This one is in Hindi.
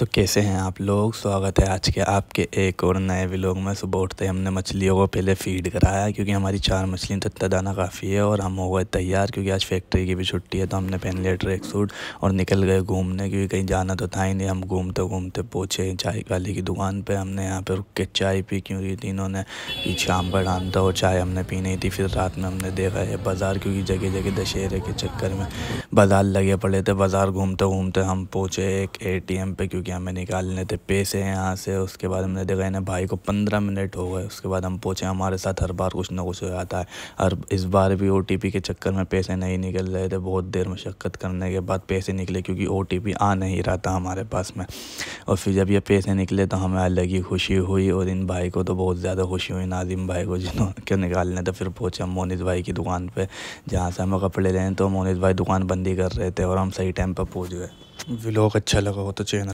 तो कैसे हैं आप लोग स्वागत है आज के आपके एक और नए व्लॉग में सुबह उठते हमने मछलियों को पहले फीड कराया क्योंकि हमारी चार मछलियाँ तत्ता तो दाना काफ़ी है और हम हो गए तैयार क्योंकि आज फैक्ट्री की भी छुट्टी है तो हमने पहन लिया ट्रैक सूट और निकल गए घूमने क्योंकि कहीं जाना तो था ही नहीं हम घूमते घूमते पहुँचे चाय काली की दुकान पर हमने यहाँ पर रुक के चाय पी क्योंकि तीनों ने शाम का डाल था और चाय हमने पी नहीं थी फिर रात में हमने देखा है बाज़ार क्योंकि जगह जगह दशहरे के चक्कर में बाज़ार लगे पड़े थे बाज़ार घूमते घूमते हम पहुँचे एक ए पर क्योंकि कि हमें निकालने थे पैसे यहाँ से उसके बाद हमने देखा ना भाई को पंद्रह मिनट हो गए उसके बाद हम पहुँचे हमारे साथ हर बार कुछ ना कुछ हो जाता है और इस बार भी ओ के चक्कर में पैसे नहीं निकल रहे थे बहुत देर मशक्क़त करने के बाद पैसे निकले क्योंकि ओ आ नहीं रहा था हमारे पास में और फिर जब ये पैसे निकले तो हमें अलग ही खुशी हुई और इन भाई को तो बहुत ज़्यादा खुशी हुई नाजिम भाई को जिन्होंने निकालने थे फिर पहुँचे हम मोनिस भाई की दुकान पर जहाँ से हमें कपड़े लेने तो मोनिस भाई दुकान बंदी कर रहे थे और हम सही टाइम पर पहुँच गए व्लॉग अच्छा लगा हो तो चैनल